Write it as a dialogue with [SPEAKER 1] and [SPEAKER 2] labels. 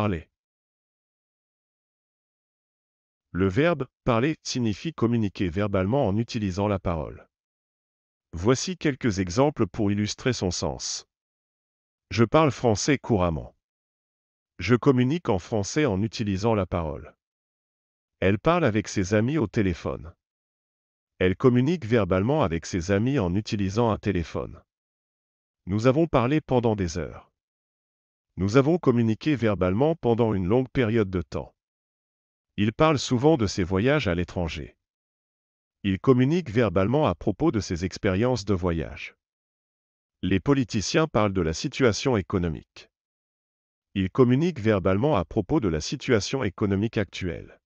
[SPEAKER 1] parler. Le verbe
[SPEAKER 2] parler signifie communiquer verbalement en utilisant la parole. Voici quelques exemples pour illustrer son sens. Je parle français couramment. Je communique en français en utilisant la parole. Elle parle avec ses amis au téléphone. Elle communique verbalement avec ses amis en utilisant un téléphone. Nous avons parlé pendant des heures. Nous avons communiqué verbalement pendant une longue période de temps. Il parle souvent de ses voyages à l'étranger. Il communique verbalement à propos de ses expériences de voyage. Les politiciens parlent de la situation économique. Il communique verbalement à propos de la situation économique actuelle.